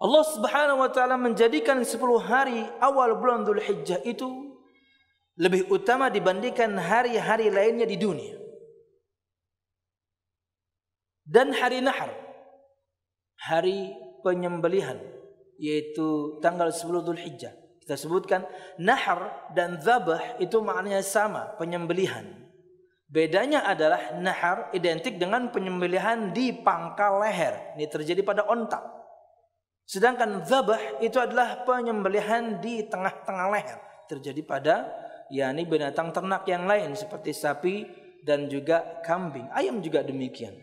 Allah Subhanahu wa taala menjadikan 10 hari awal bulan Zulhijjah itu lebih utama dibandingkan hari-hari lainnya di dunia. Dan hari Nahar, hari penyembelihan yaitu tanggal 10 Zulhijjah. Kita sebutkan nahar dan zabah itu maknanya sama, penyembelihan. Bedanya adalah nahar identik dengan penyembelihan di pangkal leher. Ini terjadi pada ontak. Sedangkan zabah itu adalah penyembelihan di tengah-tengah leher. Terjadi pada yakni binatang ternak yang lain seperti sapi dan juga kambing. Ayam juga demikian.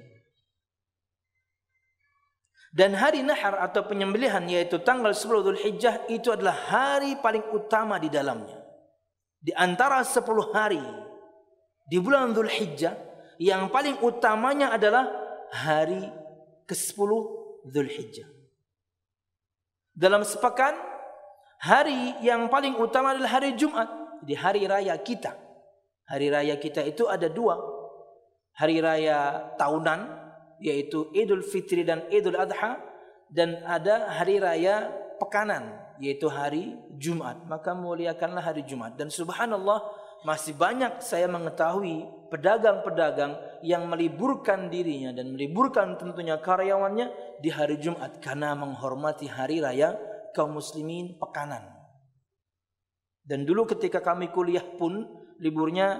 Dan hari nahar atau penyembelihan yaitu tanggal 10 Dhul Hijjah itu adalah hari paling utama di dalamnya. Di antara 10 hari di bulan Dhul Hijjah yang paling utamanya adalah hari ke-10 Dhul Hijjah. Dalam sepekan, hari yang paling utama adalah hari Jumat. Di hari raya kita. Hari raya kita itu ada dua. Hari raya tahunan, yaitu Idul Fitri dan Idul Adha. Dan ada hari raya pekanan, yaitu hari Jumat. Maka muliakanlah hari Jumat. Dan subhanallah, masih banyak saya mengetahui pedagang-pedagang yang meliburkan dirinya dan meliburkan tentunya karyawannya di hari Jumat karena menghormati hari raya kaum muslimin pekanan. Dan dulu ketika kami kuliah pun liburnya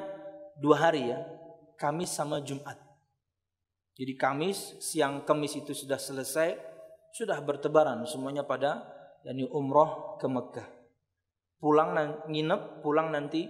dua hari ya, Kamis sama Jumat. Jadi Kamis, siang Kamis itu sudah selesai, sudah bertebaran semuanya pada yakni umroh ke Mekah. Pulang nginep, pulang nanti